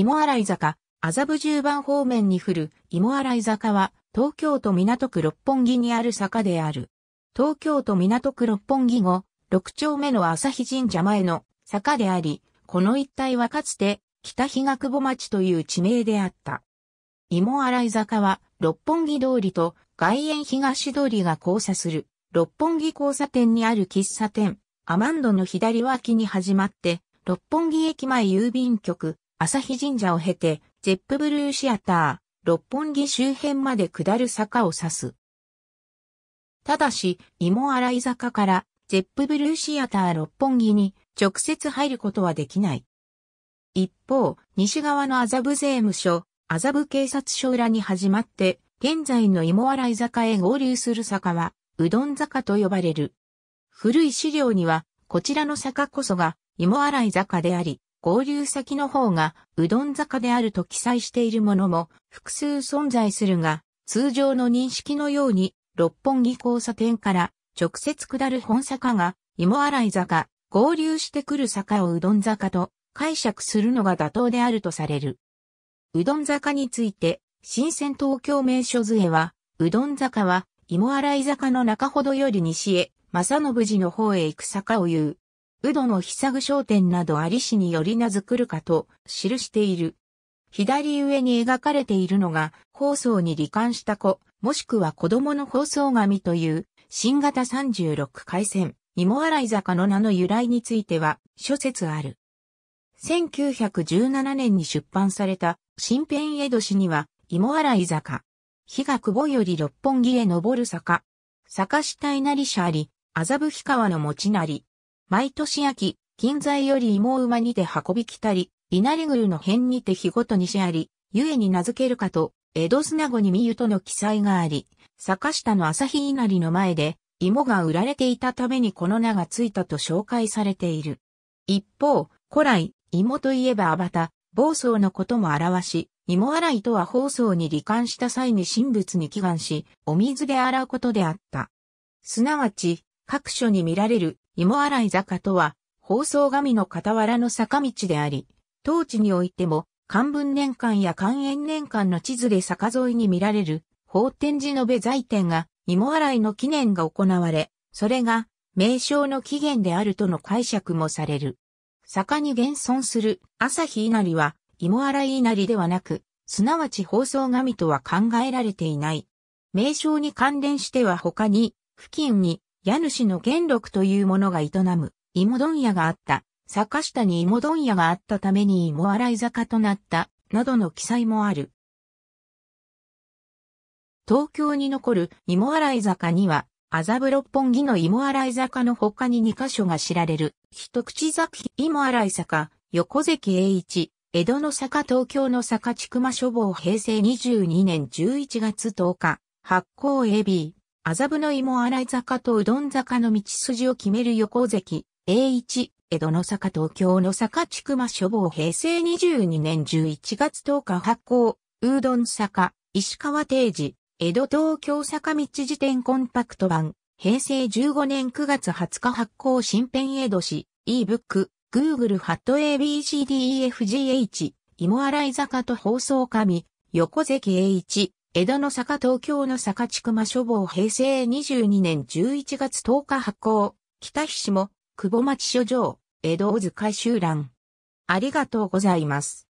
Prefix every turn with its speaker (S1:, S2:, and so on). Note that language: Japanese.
S1: 芋洗坂、麻布十番方面に降る芋洗坂は、東京都港区六本木にある坂である。東京都港区六本木後、六丁目の朝日神社前の坂であり、この一帯はかつて北日が久保町という地名であった。芋洗坂は六本木通りと外苑東通りが交差する六本木交差点にある喫茶店、アマンドの左脇に始まって、六本木駅前郵便局、朝日神社を経て、ゼップブルーシアター、六本木周辺まで下る坂を指す。ただし、芋洗い坂から、ゼップブルーシアター六本木に直接入ることはできない。一方、西側の麻布税務署、麻布警察署裏に始まって、現在の芋洗い坂へ合流する坂は、うどん坂と呼ばれる。古い資料には、こちらの坂こそが芋洗い坂であり、合流先の方がうどん坂であると記載しているものも複数存在するが、通常の認識のように、六本木交差点から直接下る本坂が、芋洗い坂、合流してくる坂をうどん坂と解釈するのが妥当であるとされる。うどん坂について、新鮮東京名所図へは、うどん坂は、芋洗い坂の中ほどより西へ、正信寺の方へ行く坂を言う。うどの久ぐ商店などありしによりな作るかと記している。左上に描かれているのが、放送に罹患した子、もしくは子供の放送神という、新型36回戦、芋洗い坂の名の由来については、諸説ある。1917年に出版された、新編江戸市には、芋洗い坂。日が久保より六本木へ登る坂。坂下稲荷社あり、麻布川の持ちなり、毎年秋、近在より芋馬にて運び来たり、稲荷宮の辺にて日ごとにしあり、ゆえに名付けるかと、江戸砂子に見ゆとの記載があり、坂下の朝日稲荷の前で、芋が売られていたためにこの名がついたと紹介されている。一方、古来、芋といえばアバタ、暴走のことも表し、芋洗いとは放送に罹患した際に神仏に祈願し、お水で洗うことであった。すなわち、各所に見られる芋洗い坂とは、放送神の傍らの坂道であり、当地においても、漢文年間や漢延年間の地図で坂沿いに見られる、法天寺のべ財天が、芋洗いの記念が行われ、それが、名称の起源であるとの解釈もされる。坂に現存する朝日稲荷は、芋洗い稲荷ではなく、すなわち放送神とは考えられていない。名称に関連しては他に、付近に家主の元禄という者が営む、芋問屋があった、坂下に芋問屋があったために芋洗い坂となった、などの記載もある。東京に残る芋洗い坂には、麻布六本木の芋洗い坂の他に2箇所が知られる、一口作品芋洗い坂、横関栄一、江戸の坂東京の坂千曲書房平成22年11月10日、発行 AB、麻布の芋洗坂とうどん坂の道筋を決める横関、A1、江戸の坂東京の坂地区間処方平成22年11月10日発行、うどん坂、石川定時、江戸東京坂道辞典コンパクト版、平成15年9月20日発行新編江戸市、ebook、Google ハット ABCDEFGH、芋洗坂と放送紙、横関 A1、江戸の坂東京の坂千間書房平成22年11月10日発行、北菱も、久保町書場、江戸大塚集収欄。ありがとうございます。